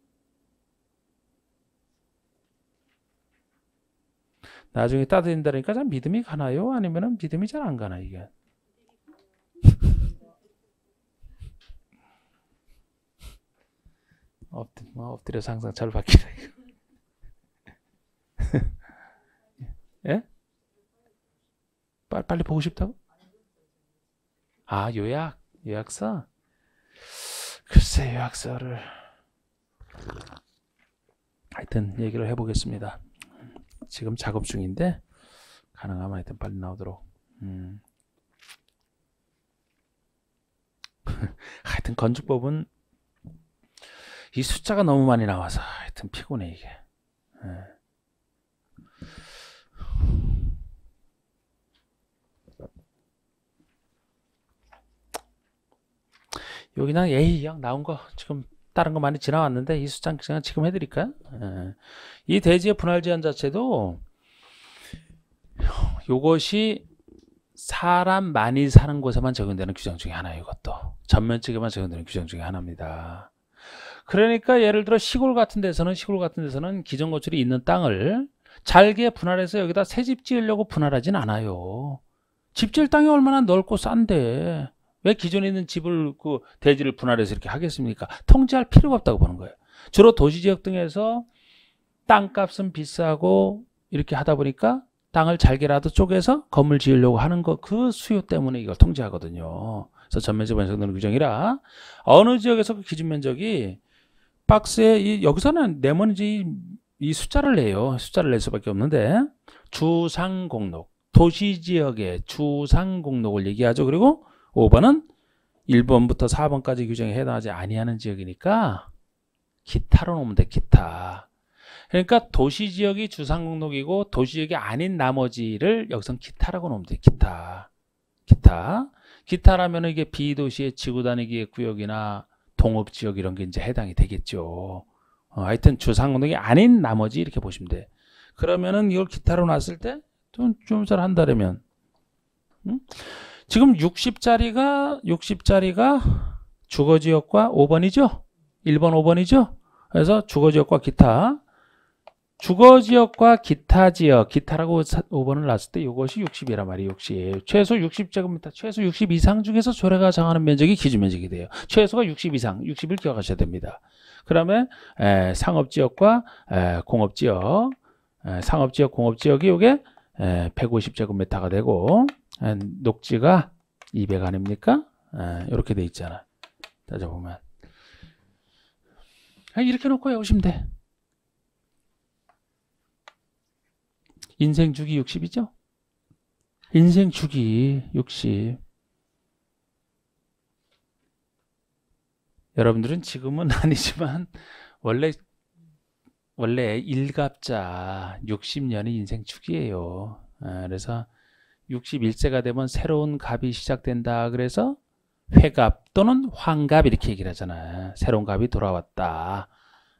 나중에 따드린다니까 믿음이 가나요? 아니면 믿음이 잘 안 가나 이게? 엎드, 뭐 엎드려서 항상 절받기라 [LAUGHS] 예? 빨리, 빨리 보고 싶다고? 아 요약 요약서? 글쎄 요약서를 하여튼 얘기를 해보겠습니다. 지금 작업 중인데 가능하면 하여튼 빨리 나오도록. 음. [LAUGHS] 하여튼 건축법은 이 숫자가 너무 많이 나와서 하여튼 피곤해 이게. 예. 여기 그 A 양 나온 거 지금 다른 거 많이 지나왔는데 이 숫자 그냥 지금 해드릴까 예. 이 대지의 분할 제한 자체도 요것이 사람 많이 사는 곳에만 적용되는 규정 중에 하나예요. 이것도 전면적에만 적용되는 규정 중에 하나입니다. 그러니까 예를 들어 시골 같은 데서는 시골 같은 데서는 기존 거출이 있는 땅을 잘게 분할해서 여기다 새 집 지으려고 분할하진 않아요. 집 지을 땅이 얼마나 넓고 싼데 왜 기존에 있는 집을 그 대지를 분할해서 이렇게 하겠습니까? 통제할 필요가 없다고 보는 거예요. 주로 도시 지역 등에서 땅값은 비싸고 이렇게 하다 보니까 땅을 잘게라도 쪼개서 건물 지으려고 하는 거 그 수요 때문에 이걸 통제하거든요. 그래서 전면적 반영되는 규정이라 어느 지역에서 그 기준 면적이 박스에 이 여기서는 네모인지 이 숫자를 내요. 숫자를 낼 수밖에 없는데 주상 공록 도시 지역의 주상 공록을 얘기하죠. 그리고 5번은 1번부터 4번까지 규정에 해당하지 아니하는 지역이니까 기타로 놓으면 돼. 기타. 그러니까 도시 지역이 주상 공록이고 도시 지역이 아닌 나머지를 여기선 기타라고 놓으면 돼. 기타. 기타. 기타라면 이게 비도시의 지구 단위기의 구역이나 동업 지역 이런 게 이제 해당이 되겠죠. 어, 하여튼 주상운이 아닌 나머지 이렇게 보시면 돼. 그러면은 이걸 기타로 놨을 때 좀 잘 한다라면 응? 음? 지금 60짜리가 60짜리가 주거 지역과 5번이죠. 1번 5번이죠. 그래서 주거 지역과 기타 주거 지역과 기타 지역, 기타라고 5번을 놨을 때 이것이 60이란 말이에요. 60. 최소 60제곱미터, 최소 60 이상 중에서 조례가 정하는 면적이 기준 면적이 돼요. 최소가 60 이상, 60을 기억하셔야 됩니다. 그러면 상업 지역과 공업 지역, 상업 지역, 공업 지역이 요게 150제곱미터가 되고 에, 녹지가 200 아닙니까? 에, 이렇게 돼 있잖아. 따져보면 이렇게 놓고 해보시면 돼. 인생 주기 60이죠? 인생 주기 60. 여러분들은 지금은 [LAUGHS] 아니지만 원래 원래 일갑자 60년이 인생 축이에요. 아, 그래서 61세가 되면 새로운 갑이 시작된다. 그래서 회갑 또는 환갑 이렇게 얘기를 하잖아. 새로운 갑이 돌아왔다.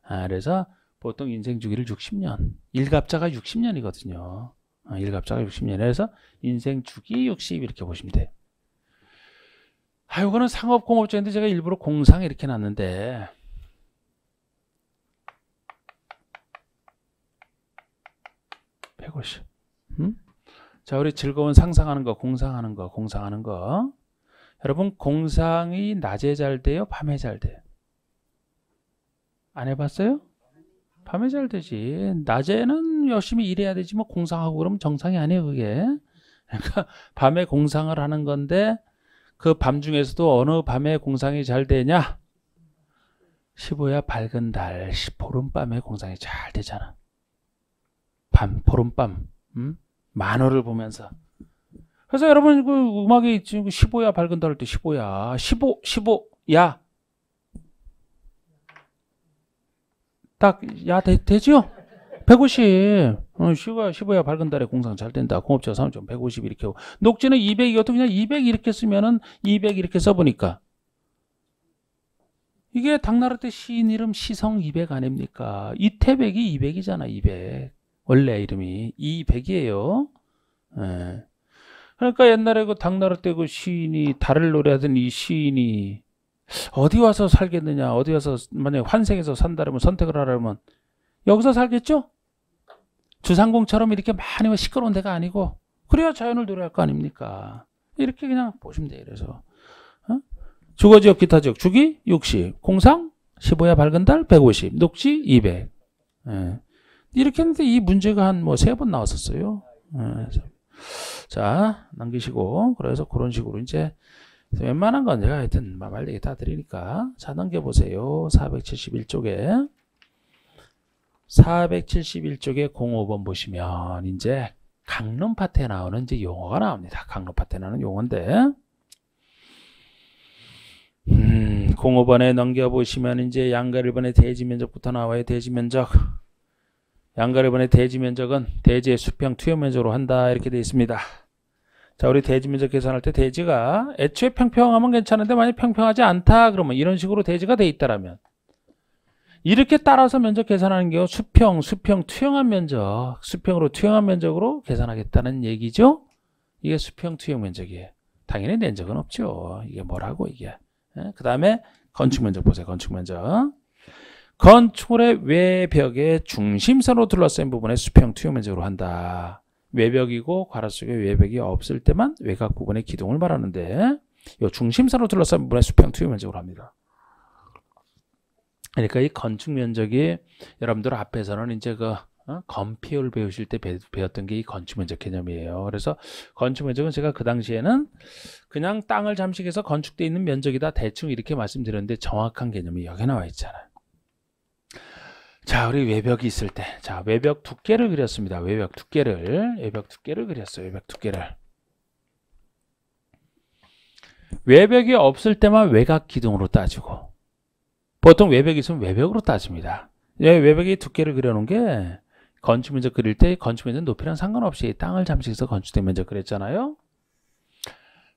아, 그래서 보통 인생 주기를 60년, 일갑자가 60년이거든요. 아, 일갑자가 6 0년에서 인생 주기 60 이렇게 보시면 돼. 아, 이거는 상업공업자인데 제가 일부러 공상 이렇게 놨는데 백오십. 음? 자, 우리 즐거운 상상하는 거, 공상하는 거, 공상하는 거. 여러분, 공상이 낮에 잘 돼요? 밤에 잘 돼요? 안 해봤어요? 밤에 잘 되지. 낮에는 열심히 일해야 되지 뭐 공상하고 그러면 정상이 아니에요 그게. 그러니까 [LAUGHS] 밤에 공상을 하는 건데 그 밤 중에서도 어느 밤에 공상이 잘 되냐? 15야 밝은 달, 보름밤에 공상이 잘 되잖아. 밤, 보름밤, 음? 만호를 보면서. 그래서 여러분 그음악이 지금 15야 밝은 달을때 15야, 15, 15야 딱, 야, 되, 되죠? 150. 어, 쉬가, 쉬어야 밝은 달에 공상 잘 된다. 공업체가 3점, 150 이렇게 하고. 녹지는 200, 이것도 그냥 200 이렇게 쓰면은 200 이렇게 써보니까. 이게 당나라 때 시인 이름 시성 200 아닙니까? 이태백이 200이잖아, 200. 원래 이름이 200이에요. 에. 예. 그러니까 옛날에 그 당나라 때 그 시인이 달을 노래하던 이 시인이 어디 와서 살겠느냐 어디 와서 만약에 환생해서 산다면 라 선택을 하라면 여기서 살겠죠? 주상공처럼 이렇게 많이 뭐 시끄러운 데가 아니고 그래야 자연을 노래할 거 아닙니까? 이렇게 그냥 보시면 돼요. 그래서 어? 주거지역 기타지역 주기 60 공상 15야 밝은 달150 녹지 200 예. 이렇게 했는데 이 문제가 한 뭐 세 번 나왔었어요. 예. 자 남기시고 그래서 그런 식으로 이제 웬만한 건제가 하여튼 말 얘기 다 드리니까 자 넘겨보세요. 471쪽에 471쪽에 05번 보시면 이제 강론 파트에 나오는 이제 용어가 나옵니다. 강론 파트에 나오는 용어인데 음, 05번에 넘겨보시면 이제 양가 리번의 대지 면적부터 나와요. 대지 면적 양가 리번의 대지 면적은 대지의 수평 투여 면적으로 한다 이렇게 되어 있습니다. 자 우리 대지 면적 계산할 때 대지가 애초에 평평하면 괜찮은데 만약 평평하지 않다 그러면 이런 식으로 대지가 돼 있다라면 이렇게 따라서 면적 계산하는 경우 수평, 수평, 투영한 면적 수평으로 투영한 면적으로 계산하겠다는 얘기죠 이게 수평 투영 면적이에요 당연히 면적은 없죠 이게 뭐라고 이게 예? 그 다음에 건축 면적 보세요 건축 면적 건축물의 외벽의 중심선으로 둘러싸인 부분의 수평 투영 면적으로 한다 외벽이고 괄호 속에 외벽이 없을 때만 외곽 부분의 기둥을 말하는데 요 중심선으로 둘러싼 부분의 수평 투입 면적으로 합니다. 그러니까 이 건축 면적이 여러분들 앞에서는 이제 그 어? 건폐율 배우실 때 배, 웠던 게 이 건축 면적 개념이에요. 그래서 건축 면적은 제가 그 당시에는 그냥 땅을 잠식해서 건축돼 있는 면적이다 대충 이렇게 말씀드렸는데 정확한 개념이 여기 나와 있잖아요. 자, 우리 외벽이 있을 때. 자, 외벽 두께를 그렸습니다. 외벽 두께를. 외벽 두께를 그렸어요. 외벽 두께를. 외벽이 없을 때만 외곽 기둥으로 따지고 보통 외벽이 있으면 외벽으로 따집니다. 외벽의 두께를 그려놓은 게 건축 면적 그릴 때 건축 면적 높이랑 상관없이 땅을 잠식해서 건축된 면적 그렸잖아요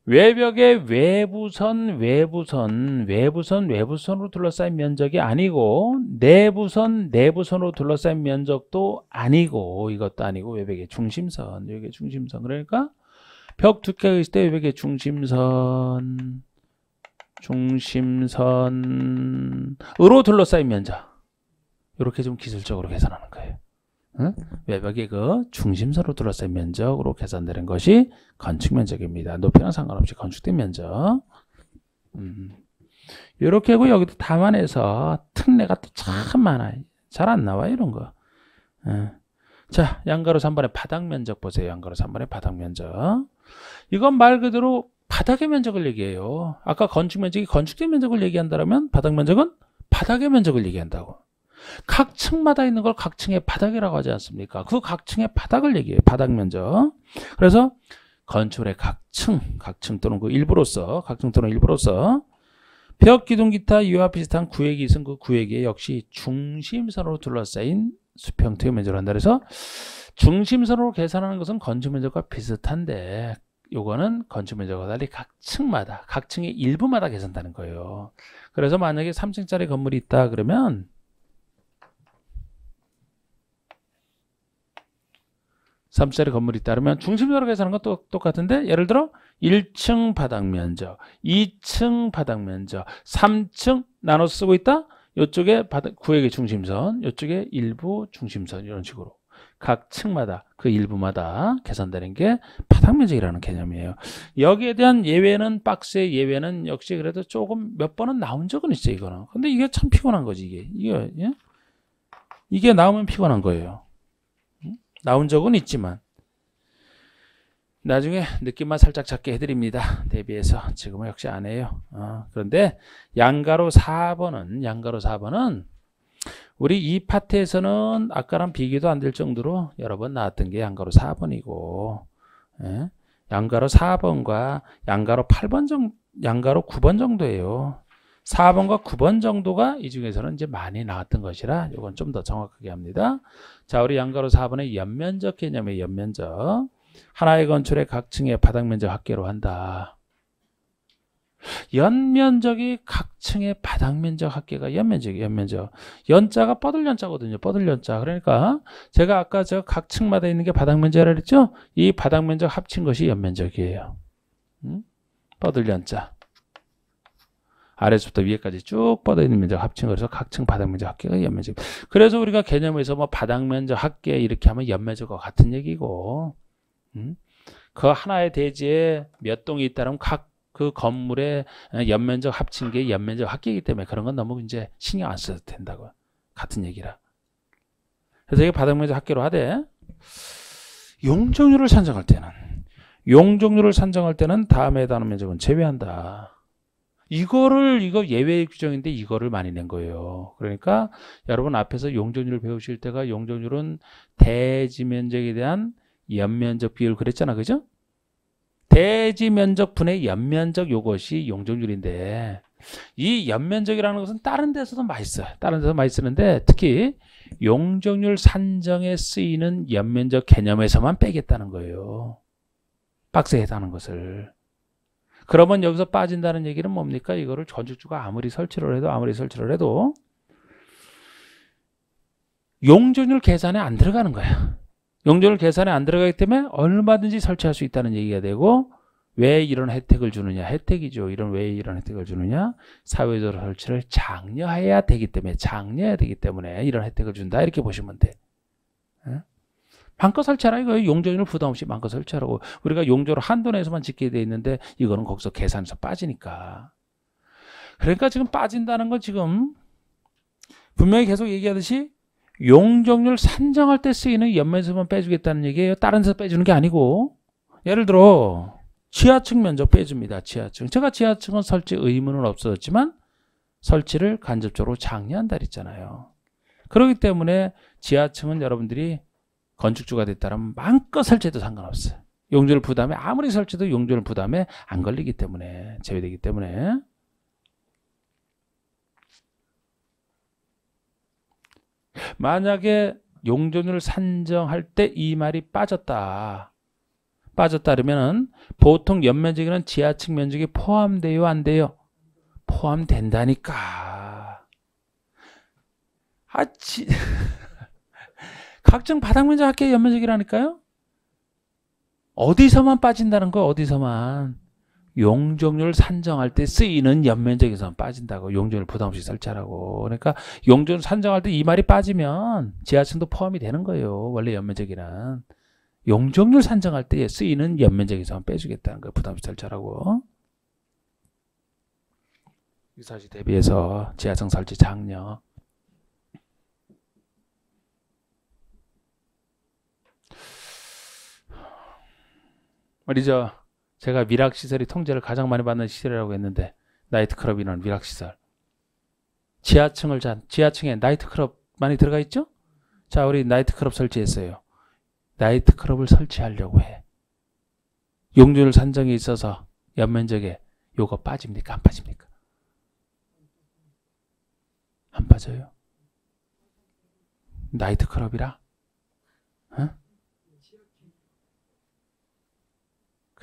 외벽의 외부선, 외부선, 외부선, 외부선으로 둘러싸인 면적이 아니고 내부선, 내부선으로 둘러싸인 면적도 아니고 이것도 아니고 외벽의 중심선, 외벽의 중심선 그러니까 벽 두께가 있을 때 외벽의 중심선, 중심선으로 둘러싸인 면적 이렇게 좀 기술적으로 계산하는 거예요. 응? 외벽의 그 중심선으로 들었을 면적으로 계산되는 것이 건축 면적입니다. 높이랑 상관없이 건축된 면적. 음. 이렇게 하고 여기도 다만해서 특례가 또 참 많아요. 잘 안 나와 이런 거. 응. 예. 자, 양가로 3번의 바닥 면적 보세요. 양가로 3번의 바닥 면적. 이건 말 그대로 바닥의 면적을 얘기해요. 아까 건축 면적이 건축된 면적을 얘기한다면 바닥 면적은 바닥의 면적을 얘기한다고. 각 층마다 있는 걸 각 층의 바닥이라고 하지 않습니까? 그 각 층의 바닥을 얘기해요. 바닥 면적. 그래서 건축의 각 층, 각층 또는 그 일부로서, 각 층 또는 일부로서 벽, 기둥, 기타, 유와 비슷한 구획이 있은 그 구획에 역시 중심선으로 둘러싸인 수평태의 면적을 한다. 그래서 중심선으로 계산하는 것은 건축 면적과 비슷한데 요거는 건축 면적과 달리 각 층마다, 각 층의 일부마다 계산하는 거예요. 그래서 만약에 3층짜리 건물이 있다 그러면 3짜리 건물이 따르면 중심으로 계산한 건 또, 똑같은데 예를 들어 1층 바닥 면적, 2층 바닥 면적, 3층 나눠 쓰고 있다? 이쪽에 바닥, 구획의 중심선, 이쪽에 일부 중심선 이런 식으로 각 층마다 그 일부마다 계산되는 게 바닥 면적이라는 개념이에요. 여기에 대한 예외는 박스의 예외는 역시 그래도 조금 몇 번은 나온 적은 있어요, 이거는. 근데 이게 참 피곤한 거지, 이게. 이게 예? 이게 나오면 피곤한 거예요. 나온 적은 있지만 나중에 느낌만 살짝 작게 해드립니다. 대비해서 지금은 역시 안 해요. 어, 그런데 양가로 4번은 양가로 4번은 우리 이 파트에서는 아까랑 비교도 안 될 정도로 여러 번 나왔던 게 양가로 4번이고 예? 양가로 4번과 양가로 8번 정도 양가로 9번 정도예요. 4번과 9번 정도가 이 중에서는 이제 많이 나왔던 것이라 이건 좀 더 정확하게 합니다. 자, 우리 양가로 4번의 연면적 개념의 연면적. 하나의 건축의 각 층의 바닥 면적 합계로 한다. 연면적이 각 층의 바닥 면적 합계가 연면적이 에요 연면적. 연자가 뻗을 연자거든요. 뻗을 연자. 그러니까 제가 아까 저 각 층마다 있는 게 바닥 면적이라 그랬죠? 이 바닥 면적 합친 것이 연면적이에요. 음? 뻗을 연자. 아래서부터 위에까지 쭉 뻗어 있는 면적 합친거 해서 각층 바닥 면적 합계가 연면적. 그래서 우리가 개념에서 뭐 바닥 면적 합계 이렇게 하면 연면적과 같은 얘기고, 음? 그 하나의 대지에 몇 동이 있다면 각 그 건물의 연면적 합친 게 연면적 합계이기 때문에 그런 건 너무 이제 신경 안 써도 된다고 같은 얘기라. 그래서 이게 바닥 면적 합계로 하되 용적률을 산정할 때는 용적률을 산정할 때는 다음에 해당하는 면적은 제외한다. 이거를 이거 예외 규정인데 이거를 많이 낸 거예요. 그러니까 여러분 앞에서 용적률 배우실 때가 용적률은 대지 면적에 대한 연면적 비율 그랬잖아. 그죠? 대지 면적 분의 연면적 요것이 용적률인데 이 연면적이라는 것은 다른 데서도 많이 써요. 다른 데서 많이 쓰는데 특히 용적률 산정에 쓰이는 연면적 개념에서만 빼겠다는 거예요. 박스에 해당하는 것을. 그러면 여기서 빠진다는 얘기는 뭡니까? 이거를 건축주가 아무리 설치를 해도 아무리 설치를 해도 용적률 계산에 안 들어가는 거야. 용적률 계산에 안 들어가기 때문에 얼마든지 설치할 수 있다는 얘기가 되고 왜 이런 혜택을 주느냐 혜택이죠 이런 왜 이런 혜택을 주느냐 사회적 설치를 장려해야 되기 때문에 장려해야 되기 때문에 이런 혜택을 준다 이렇게 보시면 돼 방껏 설치하라 이거예요. 용적률 부담 없이 방껏 설치하라고. 우리가 용적을 한도 내에서만 짓게 돼 있는데 이거는 거기서 계산해서 빠지니까. 그러니까 지금 빠진다는 건 지금 분명히 계속 얘기하듯이 용적률 산정할 때 쓰이는 연면에서만 빼주겠다는 얘기예요. 다른 데서 빼주는 게 아니고 예를 들어 지하층 면적 빼줍니다. 지하층. 제가 지하층은 설치 의무는 없어졌지만 설치를 간접적으로 장려한다 했잖아요. 그렇기 때문에 지하층은 여러분들이 건축주가 됐다면 마음껏 설치해도 상관없어요. 용조를 부담해 아무리 설치도 용조를 부담해 안 걸리기 때문에 제외되기 때문에 만약에 용존을 산정할 때 이 말이 빠졌다. 빠졌다 그러면은 보통 연면적에는 지하층 면적이 포함돼요, 안 돼요? 포함된다니까. 아, 지... [LAUGHS] 각종 바닥면적 합계 연면적이라니까요. 어디서만 빠진다는 거 어디서만. 용적률 산정할 때 쓰이는 연면적에서 빠진다고 용적률 부담없이 설치하라고 그러니까 용적률 산정할 때 이 말이 빠지면 지하층도 포함이 되는 거예요 원래 연면적이란 용적률 산정할 때 쓰이는 연면적에서 빼주겠다는 거 부담없이 설치하라고 유사시 대비해서 지하층 설치 장려 말이죠. 제가 미락시설이 통제를 가장 많이 받는 시설이라고 했는데 나이트클럽이란 미락시설 지하층을 잔 지하층에 나이트클럽 많이 들어가 있죠? 자 우리 나이트클럽 설치했어요. 나이트클럽을 설치하려고 해. 용률 산정에 있어서 연면적에 요거 빠집니까? 안 빠집니까? 안 빠져요. 나이트클럽이라? 응?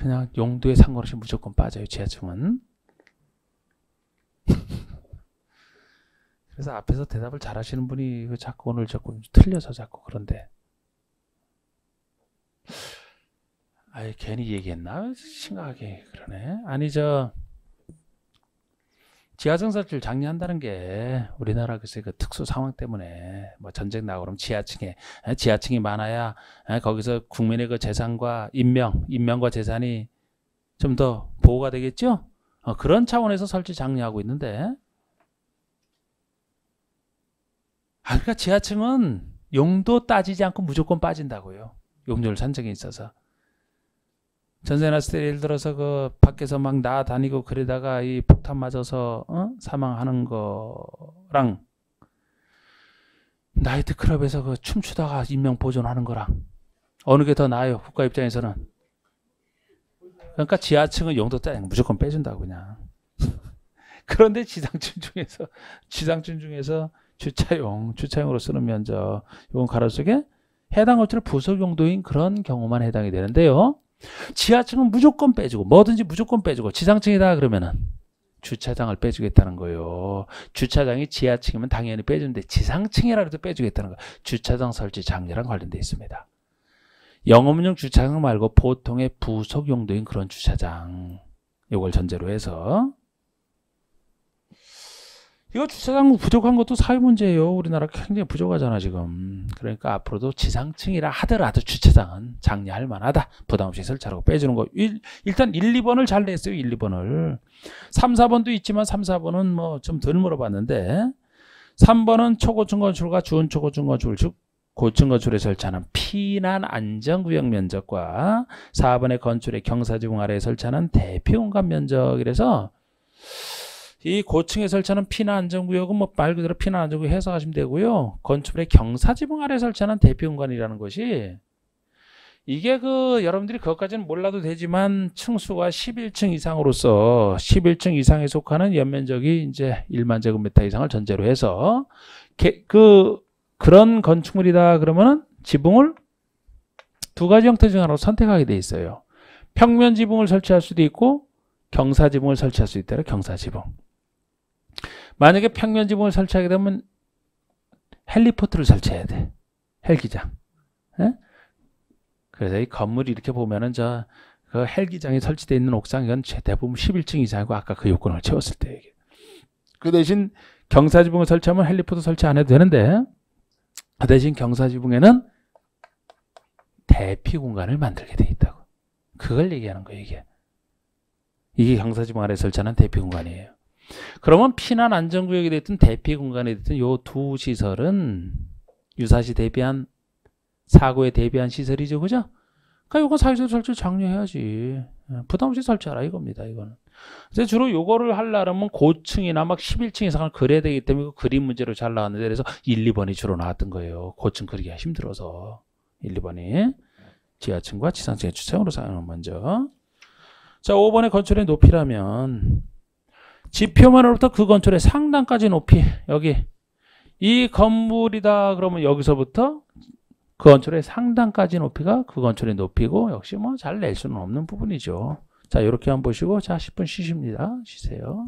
그냥 용도에 상관없이 무조건 빠져요. 지하층은. [LAUGHS] 그래서 앞에서 대답을 잘 하시는 분이 그 자꾸 오늘 자꾸 틀려서 자꾸 그런데 아예 괜히 얘기했나? 심각하게 그러네. 아니 저 지하성사를 장려한다는 게 우리나라 글쎄 그 특수 상황 때문에 뭐 전쟁 나고 그럼 지하층에 지하층이 많아야 거기서 국민의 그 재산과 인명, 인명과 재산이 좀 더 보호가 되겠죠? 어, 그런 차원에서 설치 장려하고 있는데 아 그러니까 지하층은 용도 따지지 않고 무조건 빠진다고요. 용률 산정에 있어서. 전세 났을 때 예를 들어서 그 밖에서 막 나다니고 그러다가 이 폭탄 맞아서 어? 사망하는 거랑 나이트 클럽에서 그 춤추다가 인명 보존하는 거랑 어느 게 더 나아요? 국가 입장에서는. 그러니까 지하층은 용도 딱 무조건 빼준다 그냥. [LAUGHS] 그런데 지상층 중에서 지상층 중에서 주차용 주차용으로 쓰는 면적 요건 가로 수에 해당 업체를 부속 용도인 그런 경우만 해당이 되는데요. 지하층은 무조건 빼주고 뭐든지 무조건 빼주고 지상층이다 그러면은 주차장을 빼주겠다는 거예요. 주차장이 지하층이면 당연히 빼주는데 지상층이라도 빼주겠다는 거. 주차장 설치 장려랑 관련돼 있습니다. 영업용 주차장 말고 보통의 부속용도인 그런 주차장 요걸 전제로 해서 이거 주차장 부족한 것도 사회 문제예요. 우리나라 굉장히 부족하잖아 지금. 그러니까 앞으로도 지상층이라 하더라도 주차장은 장려할 만하다. 부담 없이 설치하고 빼주는 거. 일, 일단 1, 2번을 잘 냈어요. 1, 2번을. 3, 4번도 있지만 3, 4번은 뭐 좀 덜 물어봤는데 3번은 초고층 건축과 주은 초고층 건축을 즉 고층 건축에 설치하는 피난 안전구역 면적과 4번의 건축의 경사지붕 아래에 설치하는 대피 공간 면적 이래서 이 고층에 설치하는 피난 안전구역은 뭐 말 그대로 피난 안전구역 해석하시면 되고요. 건축물의 경사지붕 아래 설치하는 대피공간이라는 것이 이게 그 여러분들이 그것까지는 몰라도 되지만 층수가 11층 이상으로서 11층 이상에 속하는 연면적이 이제 1만 제곱미터 이상을 전제로 해서 게, 그 그런 건축물이다 그러면은 지붕을 두 가지 형태 중 하나로 선택하게 돼 있어요. 평면 지붕을 설치할 수도 있고 경사 지붕을 설치할 수 있다. 경사 지붕. 만약에 평면 지붕을 설치하게 되면 헬리포트를 설치해야 돼. 헬기장. 예? 그래서 이 건물이 이렇게 보면은 저그 헬기장이 설치되어 있는 옥상 이건 대부분 11층 이상이고 아까 그 요건을 채웠을 때 얘기. 그 대신 경사지붕을 설치하면 헬리포트 설치 안 해도 되는데 그 대신 경사지붕에는 대피 공간을 만들게 돼 있다고. 그걸 얘기하는 거예요, 이게. 이게 경사지붕 아래 설치하는 대피 공간이에요. 그러면 피난 안전구역이 됐든 대피 공간이 됐든 요 두 시설은 유사시 대비한 사고에 대비한 시설이죠. 그죠? 그러니까 이건 사회적 설치 장려해야지. 예, 부담 없이 설치하라 이겁니다. 이거는. 이제 주로 요거를 하려면 고층이나 막 11층 이상을 그려야 되기 때문에 그 그림 문제로 잘 나왔는데 그래서 1, 2번이 주로 나왔던 거예요. 고층 그리기가 힘들어서. 1, 2번이 지하층과 지상층의 주차용으로 사용을 먼저. 자, 5번의 건축의 높이라면 지표면으로부터 그 건축의 상단까지 높이 여기 이 건물이다 그러면 여기서부터 그 건축의 상단까지 높이가 그 건축의 높이고 역시 뭐 잘 낼 수는 없는 부분이죠. 자 이렇게 한번 보시고 자 10분 쉬십니다. 쉬세요.